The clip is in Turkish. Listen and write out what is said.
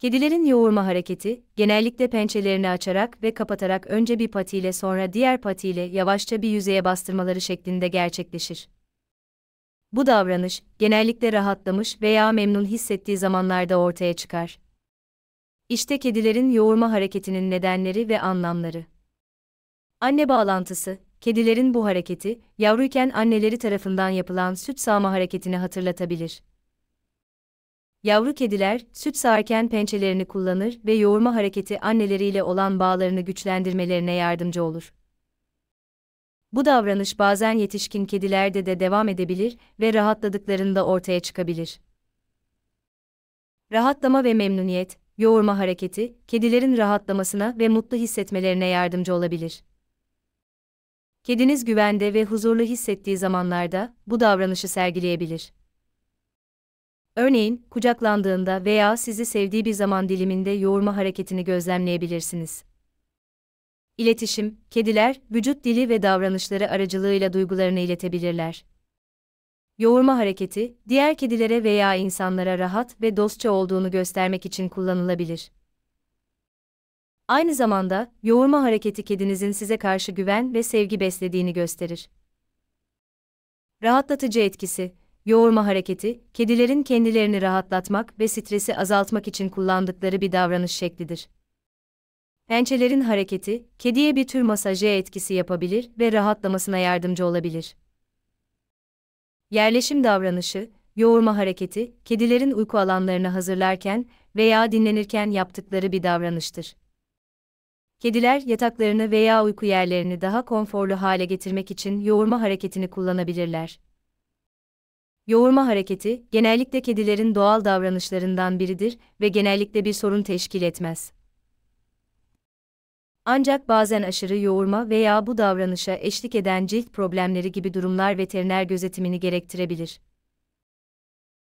Kedilerin yoğurma hareketi, genellikle pençelerini açarak ve kapatarak önce bir patiyle sonra diğer patiyle yavaşça bir yüzeye bastırmaları şeklinde gerçekleşir. Bu davranış, genellikle rahatlamış veya memnun hissettiği zamanlarda ortaya çıkar. İşte kedilerin yoğurma hareketinin nedenleri ve anlamları. Anne bağlantısı, kedilerin bu hareketi, yavruyken anneleri tarafından yapılan süt sağma hareketini hatırlatabilir. Yavru kediler, süt sağarken pençelerini kullanır ve yoğurma hareketi anneleriyle olan bağlarını güçlendirmelerine yardımcı olur. Bu davranış bazen yetişkin kedilerde de devam edebilir ve rahatladıklarında ortaya çıkabilir. Rahatlama ve memnuniyet, yoğurma hareketi, kedilerin rahatlamasına ve mutlu hissetmelerine yardımcı olabilir. Kediniz güvende ve huzurlu hissettiği zamanlarda bu davranışı sergileyebilir. Örneğin, kucaklandığında veya sizi sevdiği bir zaman diliminde yoğurma hareketini gözlemleyebilirsiniz. İletişim, kediler, vücut dili ve davranışları aracılığıyla duygularını iletebilirler. Yoğurma hareketi, diğer kedilere veya insanlara rahat ve dostça olduğunu göstermek için kullanılabilir. Aynı zamanda, yoğurma hareketi kedinizin size karşı güven ve sevgi beslediğini gösterir. Rahatlatıcı etkisi, yoğurma hareketi, kedilerin kendilerini rahatlatmak ve stresi azaltmak için kullandıkları bir davranış şeklidir. Pençelerin hareketi, kediye bir tür masaje etkisi yapabilir ve rahatlamasına yardımcı olabilir. Yerleşim davranışı, yoğurma hareketi, kedilerin uyku alanlarını hazırlarken veya dinlenirken yaptıkları bir davranıştır. Kediler yataklarını veya uyku yerlerini daha konforlu hale getirmek için yoğurma hareketini kullanabilirler. Yoğurma hareketi genellikle kedilerin doğal davranışlarından biridir ve genellikle bir sorun teşkil etmez. Ancak bazen aşırı yoğurma veya bu davranışa eşlik eden cilt problemleri gibi durumlar veteriner gözetimini gerektirebilir.